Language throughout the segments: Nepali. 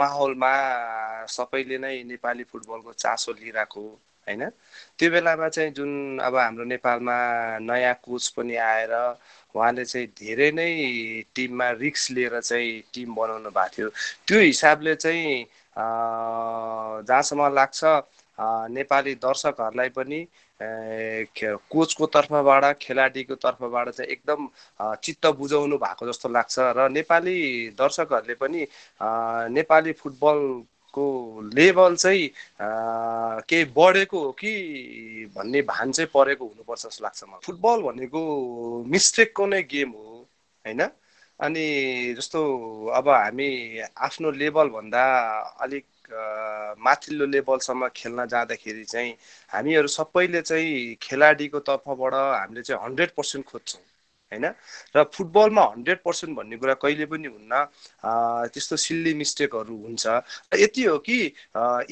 माहौलमा सबैले नै नेपाली फुटबलको चासो लिइरहेको होइन त्यो बेलामा चाहिँ जुन अब हाम्रो नेपालमा नयाँ कोच पनि आएर उहाँले चाहिँ धेरै नै टिममा रिक्स लिएर चाहिँ टिम बनाउनु भएको थियो त्यो हिसाबले चाहिँ जहाँसम्म लाग्छ नेपाली दर्शकहरूलाई पनि कोचको तर्फबाट खेलाडीको तर्फबाट चाहिँ एकदम चित्त बुझाउनु भएको जस्तो लाग्छ र नेपाली दर्शकहरूले पनि नेपाली फुटबलको लेभल चाहिँ केही बढेको हो कि भन्ने भान चाहिँ परेको हुनुपर्छ जस्तो लाग्छ मलाई फुटबल भनेको मिस्टेकको नै गेम हो होइन अनि जस्तो अब हामी आफ्नो लेभलभन्दा अलिक माथिल्लो लेभलसम्म खेल्न जाँदाखेरि चाहिँ हामीहरू सबैले चाहिँ खेलाडीको तर्फबाट हामीले चाहिँ हन्ड्रेड पर्सेन्ट खोज्छौँ होइन र फुटबलमा हन्ड्रेड पर्सेन्ट भन्ने कुरा कहिले पनि हुन्न त्यस्तो सिल्ली मिस्टेकहरू हुन्छ र यति हो कि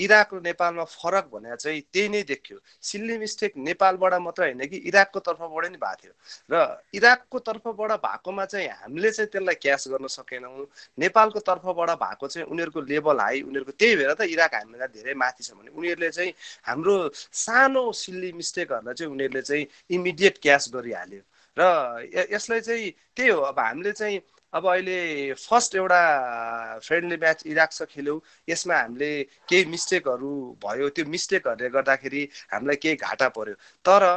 इराक र नेपालमा फरक भने चाहिँ त्यही नै देखियो सिल्ली मिस्टेक नेपालबाट मात्र होइन कि इराकको तर्फबाट नै भएको थियो र इराकको तर्फबाट भएकोमा चाहिँ हामीले चाहिँ त्यसलाई क्यास गर्न सकेनौँ नेपालको तर्फबाट भएको चाहिँ उनीहरूको लेभल हाई उनीहरूको त्यही भएर त इराक हामीलाई धेरै माथि छ भने उनीहरूले चाहिँ हाम्रो सानो सिल्ली मिस्टेकहरूलाई चाहिँ उनीहरूले चाहिँ इमिडिएट क्यास गरिहाल्यो र यसलाई चाहिँ त्यही हो अब हामीले चाहिँ अब अहिले फर्स्ट एउटा फ्रेन्डली म्याच इराक्स खेल्यौँ यसमा हामीले केही मिस्टेकहरू भयो त्यो मिस्टेकहरूले गर्दाखेरि हामीलाई केही घाटा पऱ्यो तर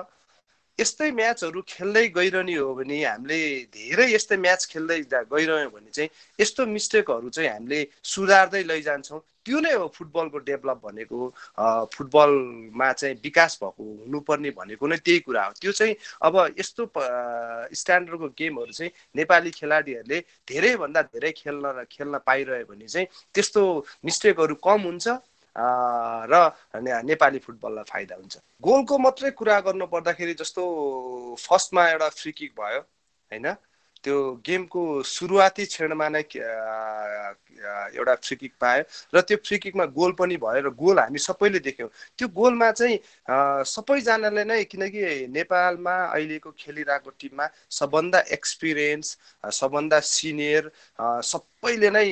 यस्तै म्याचहरू खेल्दै गइरहने हो भने हामीले धेरै यस्तै म्याच खेल्दै गइरह्यौँ भने चाहिँ यस्तो मिस्टेकहरू चाहिँ हामीले सुधार्दै लैजान्छौँ त्यो नै हो फुटबलको डेभलप भनेको फुटबलमा चाहिँ विकास भएको हुनुपर्ने भनेको नै त्यही कुरा हो त्यो चाहिँ अब यस्तो स्ट्यान्डर्डको गेमहरू चाहिँ नेपाली खेलाडीहरूले धेरैभन्दा धेरै खेल्न खेल्न पाइरह्यो भने चाहिँ त्यस्तो मिस्टेकहरू कम हुन्छ र नेपाली फुटबललाई फाइदा हुन्छ गोलको मात्रै कुरा गर्नु पर्दाखेरि जस्तो फर्स्टमा एउटा फ्री किक भयो होइन त्यो गेमको सुरुवाती क्षणमा नै एउटा फ्री किक पायो र त्यो फ्री किकमा गोल पनि भयो र गोल हामी सबैले देख्यौँ त्यो गोलमा चाहिँ सबैजनाले नै किनकि नेपालमा अहिलेको खेलिरहेको टिममा सबभन्दा एक्सपिरियन्स सबभन्दा सिनियर सबैले नै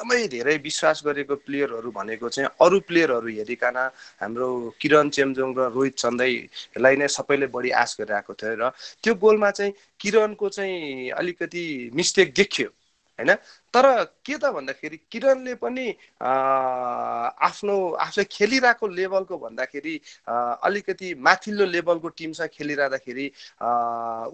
एकदमै धेरै विश्वास गरेको प्लेयरहरू भनेको चाहिँ अरू प्लेयरहरू हेरिकन हाम्रो किरण चेम्जोङ र रोहित चन्दैलाई नै सबैले बढी आश गरिरहेको थियो र त्यो गोलमा चाहिँ किरणको चाहिँ अलिकति मिस्टेक देखियो होइन तर के त भन्दाखेरि किरणले पनि आफ्नो आफूले खेलिरहेको लेभलको भन्दाखेरि अलिकति माथिल्लो लेभलको टिमसँग खेलिरहँदाखेरि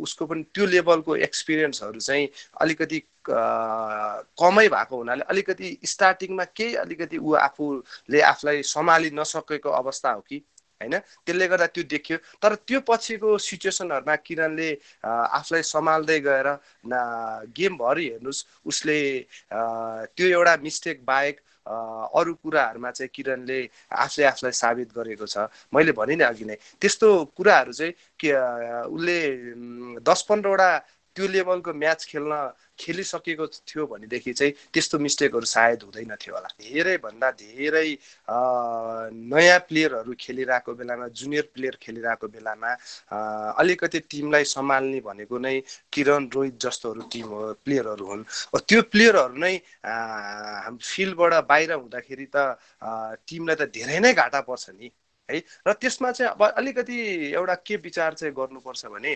उसको पनि त्यो लेभलको एक्सपिरियन्सहरू चाहिँ अलिकति कमै भएको हुनाले अलिकति स्टार्टिङमा केही अलिकति ऊ आफूले आफूलाई सम्हालि नसकेको अवस्था हो कि होइन त्यसले गर्दा त्यो देखियो तर त्यो पछिको सिचुएसनहरूमा किरणले आफूलाई सम्हाल्दै गएर गेमभरि हेर्नुहोस् उसले त्यो एउटा मिस्टेक बाहेक अरू कुराहरूमा चाहिँ किरणले आफूले आफूलाई साबित गरेको छ मैले भने नि अघि नै त्यस्तो कुराहरू चाहिँ के उसले दस पन्ध्रवटा त्यो लेभलको म्याच खेल्न खेलिसकेको थियो भनेदेखि चाहिँ त्यस्तो मिस्टेकहरू सायद हुँदैन थियो होला धेरैभन्दा धेरै नयाँ प्लेयरहरू खेलिरहेको बेलामा जुनियर प्लेयर खेलिरहेको बेलामा अलिकति टिमलाई सम्हाल्ने भनेको नै किरण रोहित जस्तोहरू टिम हो प्लेयरहरू हुन् त्यो प्लेयरहरू नै फिल्डबाट बाहिर हुँदाखेरि त टिमलाई त धेरै नै घाटा पर्छ नि है र त्यसमा चाहिँ अब अलिकति एउटा के विचार चाहिँ गर्नुपर्छ भने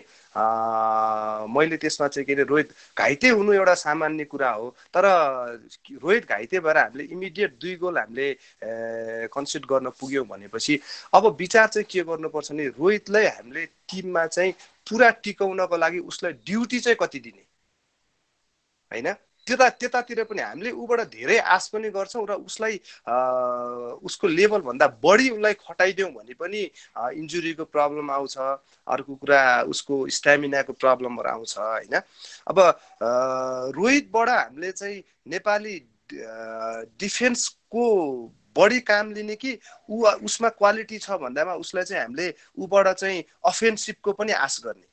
मैले त्यसमा चाहिँ के अरे रोहित घाइते हुनु एउटा सामान्य कुरा हो तर रोहित घाइते भएर हामीले इमिडिएट दुई गोल हामीले कन्सिड गर्न पुग्यौँ भनेपछि अब विचार चाहिँ के गर्नुपर्छ भने रोहितलाई हामीले टिममा चाहिँ पुरा टिकाउनको लागि उसलाई ड्युटी चाहिँ कति दिने होइन त्यता त्यतातिर पनि हामीले ऊबाट धेरै आश पनि गर्छौँ र उसलाई उसको लेभलभन्दा बढी उसलाई खटाइदेऊ भने पनि इन्जुरीको प्रब्लम आउँछ अर्को कुरा उसको स्ट्यामिनाको प्रब्लमहरू आउँछ होइन अब रोहितबाट हामीले चाहिँ नेपाली डिफेन्सको बढी काम लिने कि ऊ उसमा क्वालिटी छ भन्दामा उसलाई चाहिँ हामीले ऊबाट चाहिँ अफेन्सिभको पनि आश गर्ने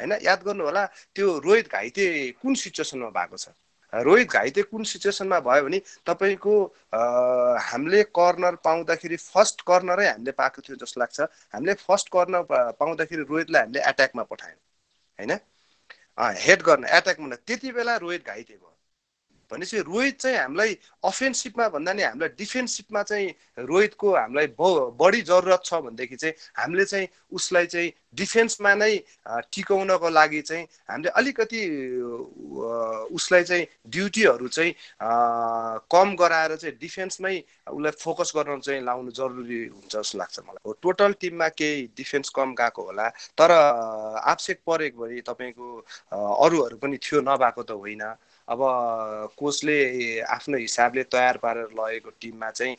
होइन याद गर्नु होला त्यो रोहित घाइते कुन सिचुएसनमा भएको छ रोहित घाइते कुन सिचुएसनमा भयो भने तपाईँको हामीले कर्नर पाउँदाखेरि फर्स्ट कर्नरै हामीले पाएको थियो जस्तो लाग्छ हामीले फर्स्ट कर्नर पाउँदाखेरि रोहितलाई हामीले एट्याकमा पठायौँ होइन हेड गर्न एट्याकमा त्यति बेला रोहित घाइते भयो भनेपछि रोहित चाहिँ हामीलाई अफेन्सिभमा भन्दा नि हामीलाई डिफेन्सिभमा चाहिँ रोहितको हामीलाई बढी जरुरत छ भनेदेखि चाहिँ हामीले चाहिँ उसलाई चाहिँ डिफेन्समा नै टिकाउनको लागि चाहिँ हामीले अलिकति उसलाई चाहिँ ड्युटीहरू चाहिँ कम गराएर चाहिँ डिफेन्समै उसलाई फोकस गर्न चाहिँ लाउनु जरुरी हुन्छ जस्तो लाग्छ मलाई हो टोटल टिममा केही डिफेन्स कम गएको होला तर आवश्यक परेको भए तपाईँको अरूहरू पनि थियो नभएको त होइन अब कोचले आफ्नो हिसाबले तयार पारेर लगेको टिममा चाहिँ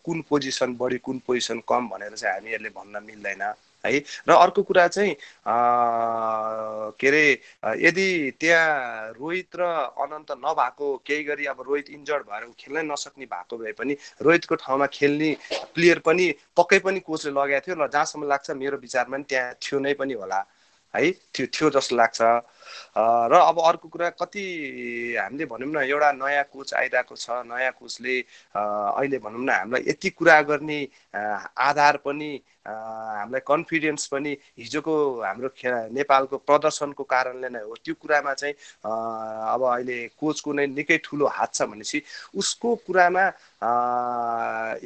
कुन पोजिसन बढी कुन पोजिसन कम भनेर चाहिँ हामीहरूले भन्न मिल्दैन है र अर्को कुरा चाहिँ के अरे यदि त्यहाँ रोहित र अनन्त नभएको केही गरी अब रोहित इन्जर्ड भएर खेल्नै नसक्ने भएको भए पनि रोहितको ठाउँमा खेल्ने प्लेयर पनि पक्कै पनि कोचले लगाएको थियो र जहाँसम्म लाग्छ मेरो विचारमा पनि त्यहाँ थियो नै पनि होला है त्यो थियो जस्तो लाग्छ र अब अर्को कुरा कति हामीले भनौँ न एउटा नयाँ कोच आइरहेको छ नयाँ कोचले अहिले भनौँ न हामीलाई यति कुरा गर्ने आधार पनि हामीलाई कन्फिडेन्स पनि हिजोको हाम्रो खेला नेपालको प्रदर्शनको कारणले नै हो त्यो कुरामा चाहिँ अब अहिले कोचको नै निकै ठुलो हात छ भनेपछि उसको कुरामा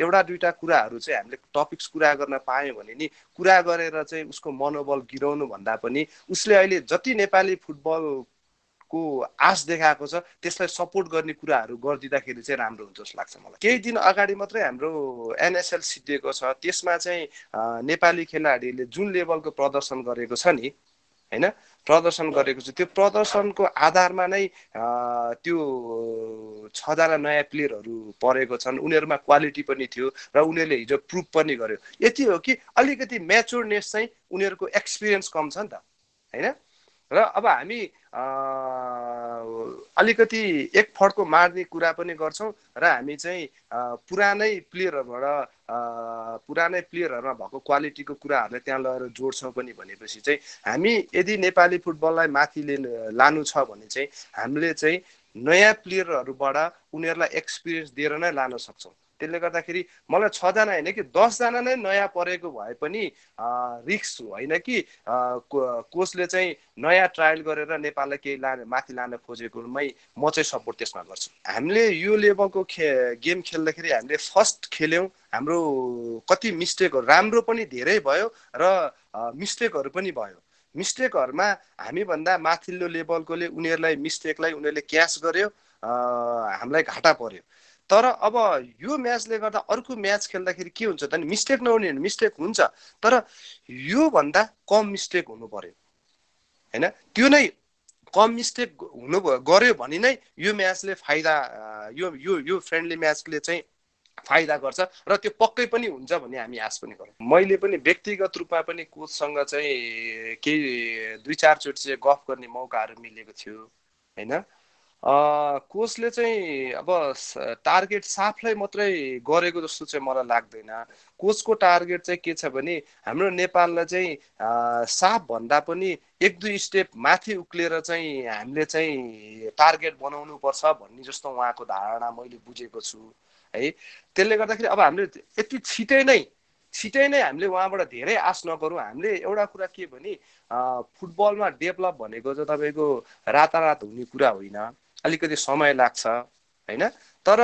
एउटा दुईवटा कुराहरू चाहिँ हामीले टपिक्स कुरा गर्न पायौँ भने नि कुरा गरेर चाहिँ उसको मनोबल गिराउनु भन्दा पनि उसले अहिले जति नेपाली फुटबल को आश देखाएको छ त्यसलाई सपोर्ट गर्ने कुराहरू गरिदिँदाखेरि चाहिँ राम्रो हुन्छ जस्तो लाग्छ मलाई केही दिन अगाडि मात्रै हाम्रो एनएसएल सिद्धिएको छ त्यसमा चाहिँ नेपाली खेलाडीले जुन लेभलको प्रदर्शन गरेको छ नि होइन प्रदर्शन गरेको छ त्यो प्रदर्शनको आधारमा नै त्यो छजना नयाँ प्लेयरहरू परेको छन् उनीहरूमा क्वालिटी पनि थियो र उनीहरूले हिजो प्रुभ पनि गर्यो यति हो कि अलिकति म्याचोरनेस चाहिँ उनीहरूको एक्सपिरियन्स कम छ नि त होइन र अब हामी अलिकति एक फड्को मार्ने कुरा पनि गर्छौँ र हामी चाहिँ पुरानै प्लेयरहरूबाट पुरानै प्लेयरहरूमा भएको क्वालिटीको कुराहरूलाई त्यहाँ लगेर जोड्छौँ पनि भनेपछि चाहिँ हामी यदि नेपाली फुटबललाई माथि लिनु लानु छ भने चाहिँ हामीले चाहिँ नयाँ प्लेयरहरूबाट उनीहरूलाई एक्सपिरियन्स दिएर नै लान सक्छौँ त्यसले गर्दाखेरि मलाई छजना होइन कि दसजना नै नयाँ परेको भए पनि रिक्स होइन कि कोचले चाहिँ नयाँ ट्रायल गरेर नेपाललाई केही लाने माथि लान खोजेकोमै म चाहिँ सपोर्ट त्यसमा गर्छु हामीले यो लेभलको खे गेम खेल्दाखेरि हामीले फर्स्ट खेल्यौँ हाम्रो कति मिस्टेकहरू राम्रो पनि धेरै भयो र मिस्टेकहरू पनि भयो मिस्टेकहरूमा हामीभन्दा माथिल्लो लेभलकोले उनीहरूलाई मिस्टेकलाई उनीहरूले क्यास गर्यो हामीलाई घाटा पर्यो तर अब यो म्याचले गर्दा अर्को म्याच खेल्दाखेरि के हुन्छ त नि मिस्टेक नहुने मिस्टेक हुन्छ तर योभन्दा कम मिस्टेक हुनु पऱ्यो होइन त्यो नै कम मिस्टेक हुनु गऱ्यो भने नै यो म्याचले फाइदा यो यो यो फ्रेन्डली म्याचले चाहिँ फाइदा गर्छ र त्यो पक्कै पनि हुन्छ भन्ने हामी आश पनि गरौँ मैले पनि व्यक्तिगत रूपमा पनि कोचसँग चाहिँ केही दुई चारचोटि चाहिँ गफ गर्ने मौकाहरू मिलेको थियो होइन कोचले चाहिँ अब टार्गेट साफलाई मात्रै गरेको जस्तो चाहिँ मलाई लाग्दैन कोचको टार्गेट चाहिँ के छ भने हाम्रो नेपाललाई चाहिँ साफ भन्दा पनि एक दुई स्टेप माथि उक्लेर चाहिँ हामीले चाहिँ टार्गेट बनाउनुपर्छ भन्ने जस्तो उहाँको धारणा मैले बुझेको छु है त्यसले गर्दाखेरि अब हामीले यति छिटै नै छिटै नै हामीले उहाँबाट धेरै आश नगरौँ हामीले एउटा कुरा के भने फुटबलमा डेभलप भनेको चाहिँ तपाईँको रातारात हुने कुरा होइन अलिकति समय लाग्छ होइन तर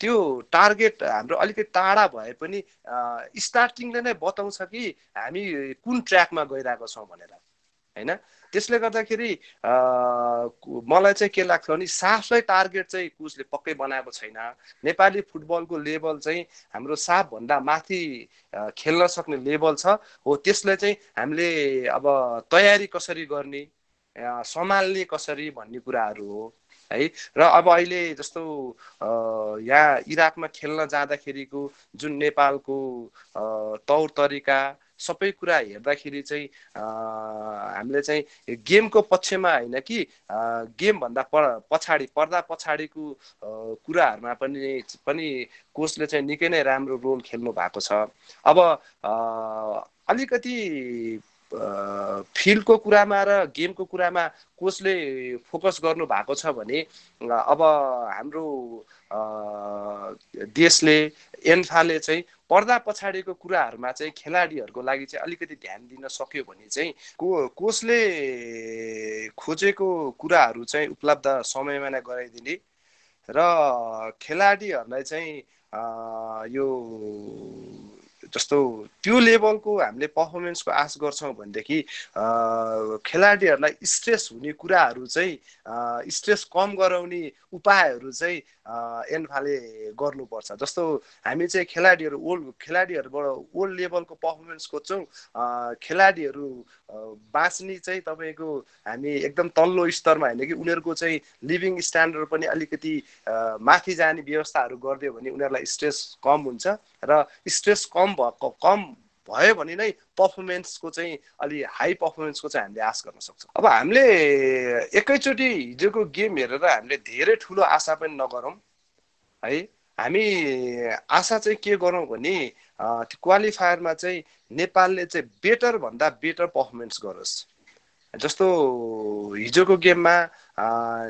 त्यो टार्गेट हाम्रो अलिकति टाढा भए पनि स्टार्टिङले नै बताउँछ कि हामी कुन ट्र्याकमा गइरहेको छौँ भनेर होइन त्यसले गर्दाखेरि मलाई चाहिँ के लाग्छ भने साफलाई टार्गेट चाहिँ कुचले पक्कै बनाएको छैन नेपाली फुटबलको लेभल चाहिँ हाम्रो साफभन्दा माथि खेल्न सक्ने लेभल छ हो त्यसलाई चाहिँ हामीले अब तयारी कसरी गर्ने सम्हाल्ने कसरी भन्ने कुराहरू हो है र अब अहिले जस्तो यहाँ इराकमा खेल्न जाँदाखेरिको जुन नेपालको तौर तरिका सबै कुरा हेर्दाखेरि चाहिँ हामीले चाहिँ गेमको पक्षमा होइन कि गेमभन्दा प पछाडि पर्दा पछाडिको कुराहरूमा पनि पनि कोचले चाहिँ निकै नै राम्रो रोल खेल्नु भएको छ अब अलिकति फिल्डको कुरामा र गेमको कुरामा कोचले फोकस गर्नु भएको छ भने अब हाम्रो देशले एन्फाले चाहिँ पर्दा पछाडिको कुराहरूमा चाहिँ खेलाडीहरूको लागि चाहिँ अलिकति ध्यान दिन सक्यो भने चाहिँ को कोचले खोजेको कुराहरू चाहिँ उपलब्ध समयमा नै गराइदिने र खेलाडीहरूलाई चाहिँ यो जस्तो त्यो लेभलको हामीले पर्फर्मेन्सको आश गर्छौँ भनेदेखि खेलाडीहरूलाई स्ट्रेस हुने कुराहरू चाहिँ स्ट्रेस कम गराउने उपायहरू चाहिँ एनफाले गर्नुपर्छ जस्तो हामी चाहिँ खेलाडीहरू ओल्ड खेलाडीहरूबाट ओल्ड लेभलको पर्फर्मेन्स खोज्छौँ खेलाडीहरू बाँच्ने चाहिँ तपाईँको हामी एकदम तल्लो स्तरमा होइन कि उनीहरूको चाहिँ लिभिङ स्ट्यान्डर्ड पनि अलिकति माथि जाने व्यवस्थाहरू गरिदियो भने उनीहरूलाई स्ट्रेस कम हुन्छ र स्ट्रेस कम भएको कम भयो भने नै पर्फर्मेन्सको चाहिँ अलि हाई पर्फर्मेन्सको चाहिँ हामीले आश गर्न सक्छौँ अब हामीले एकैचोटि हिजोको गेम हेरेर हामीले धेरै ठुलो आशा पनि नगरौँ है हामी आशा चाहिँ के गरौँ भने क्वालिफायरमा चाहिँ नेपालले चाहिँ बेटर भन्दा बेटर पर्फर्मेन्स गरोस् जस्तो हिजोको गेममा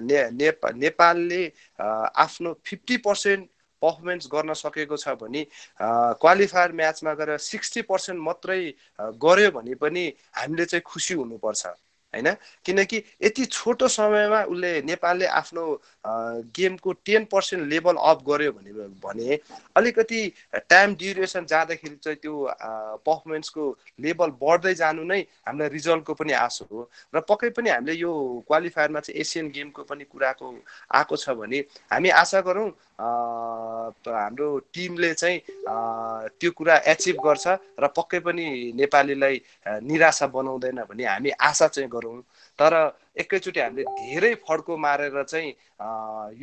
ने, नेपालले आफ्नो फिफ्टी पर्सेन्ट पर्फमेन्स गर्न सकेको छ भने क्वालिफायर म्याचमा गएर सिक्सटी पर्सेन्ट मात्रै गऱ्यो भने पनि हामीले चाहिँ खुसी हुनुपर्छ होइन किनकि यति छोटो समयमा उसले नेपालले आफ्नो गेमको टेन पर्सेन्ट लेभल अप गर्यो भने भने अलिकति टाइम ड्युरेसन जाँदाखेरि चाहिँ त्यो पर्फर्मेन्सको लेभल बढ्दै जानु नै हामीलाई रिजल्टको पनि आशो हो र पक्कै पनि हामीले यो क्वालिफायरमा चाहिँ एसियन गेमको पनि कुराको आएको छ भने हामी आशा गरौँ हाम्रो टिमले चाहिँ त्यो कुरा एचिभ गर्छ र पक्कै पनि नेपालीलाई निराशा बनाउँदैन भने हामी आशा चाहिँ गरौँ तर एकैचोटि हामीले धेरै फड्को मारेर चाहिँ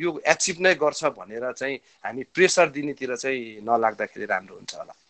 यो एचिभ नै गर्छ भनेर चाहिँ हामी प्रेसर दिनेतिर चाहिँ नलाग्दाखेरि राम्रो हुन्छ होला